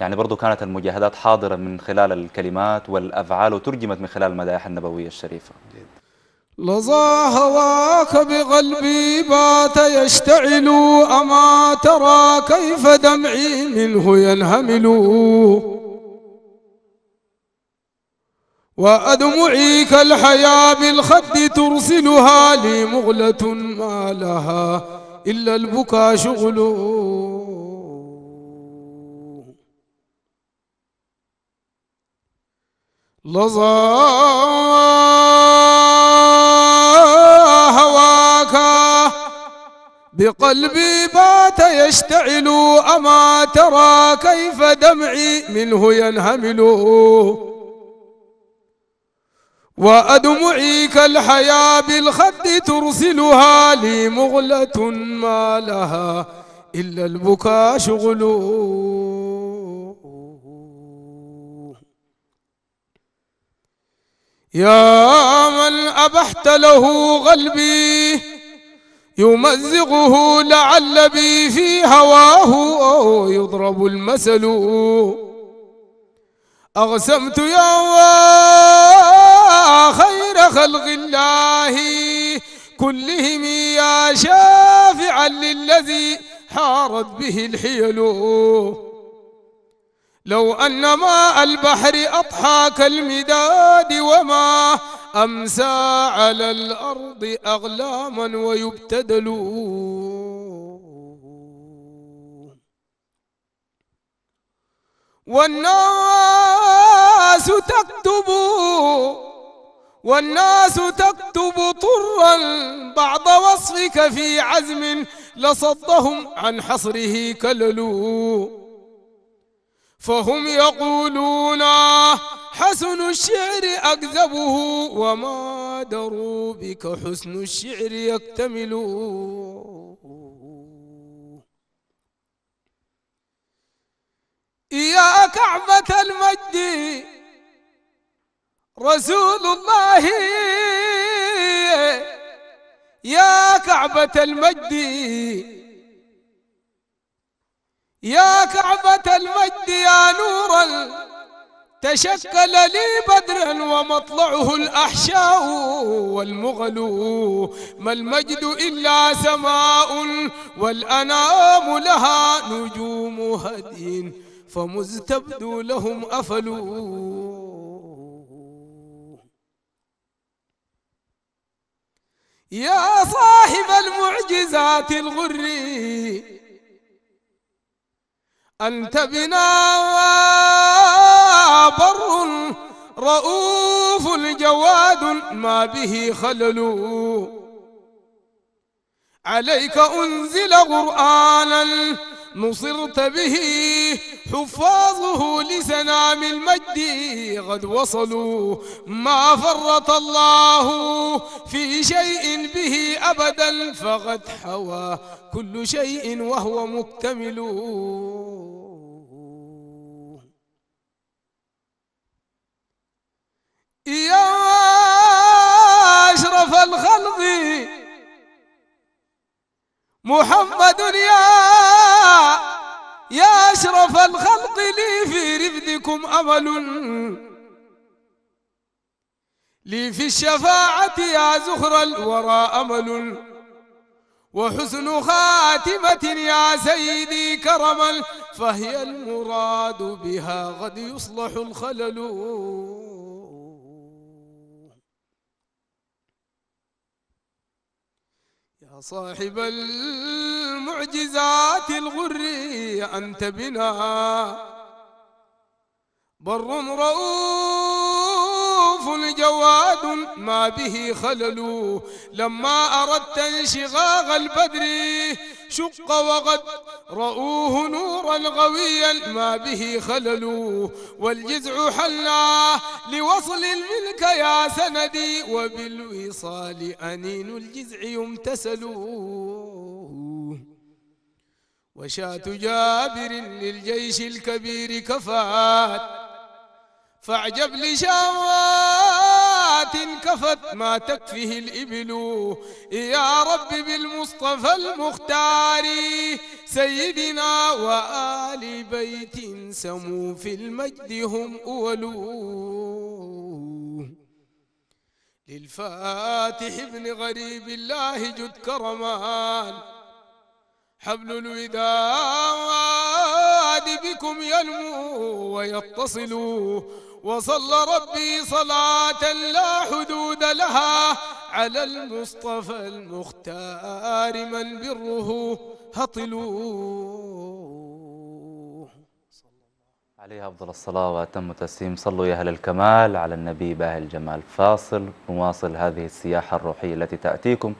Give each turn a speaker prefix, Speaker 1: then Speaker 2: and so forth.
Speaker 1: يعني برضو كانت المجاهدات حاضرة من خلال الكلمات والأفعال وترجمت من خلال المدائح النبوية الشريفة لظى هواك بقلبي بات يشتعل أما ترى كيف دمعي منه ينهمل وأدمعي كالحياة بالخد ترسلها لي مغلة ما لها إلا البكا شغل لظى هواك بقلبي بات يشتعل أما ترى كيف دمعي منه ينهمل وأدمعي كالحياة بالخد ترسلها لي مغلة ما لها إلا البكاء شغله يا من أبحت له قلبي يمزقه لعل بي في هواه يضرب المثل أقسمت يا خير خلق الله كلهم يا شافعا للذي حارت به الحيل لو أن ماء البحر أضحى كالمداد وما أمسى على الأرض أغلاما ويبتدل والناس تكتب والناس تكتب طرا بعض وصفك في عزم لصدهم عن حصره كللوا فهم يقولون حسن الشعر أكذبه وما دروا بك حسن الشعر يكتمل يا كعبة المجد رسول الله يا كعبة المجد يا كعبة المجد يا نورا تشكل لي بدرا ومطلعه الأحشاء والمغل ما المجد إلا سماء والأنام لها نجوم هدي فمزتبدوا لهم أفلوا يا صاحب المعجزات الغري أنت بنا بر رؤوف الجواد ما به خلل عليك أنزل قرآنا نصرت به حفاظه لسنام المجد قد وصلوا ما فرط الله في شيء به أبدا فقد حوى كل شيء وهو مكتمل أشرف الخلق لي في رفدكم أمل لي في الشفاعة يا زخر الورى أمل وحسن خاتمة يا سيدي كرما فهي المراد بها قد يصلح الخلل يا صاحب ال معجزات الغر أنت بنا بر رؤوف جواد ما به خلل لما أردت انشغاغ البدر شق وغد رؤوه نورا غويا ما به خللوه والجزع حلاه لوصل الملك يا سندي وبالوصال أنين الجزع يمتسلوه وشاة جابر للجيش الكبير كفات فاعجب لشاوات كفت ما تكفيه الإبل يا رب بالمصطفى المختار سيدنا وآل بيت سموا في المجد هم أولو للفاتح ابن غريب الله جد كرمان حبل الوداد بكم يلمو ويتصل وصلى ربي صلاة لا حدود لها على المصطفى المختار من بره هطلوه عليه أفضل الصلاة وأتم التسليم صلوا يا أهل الكمال على النبي باهي الجمال فاصل نواصل هذه السياحة الروحية التي تأتيكم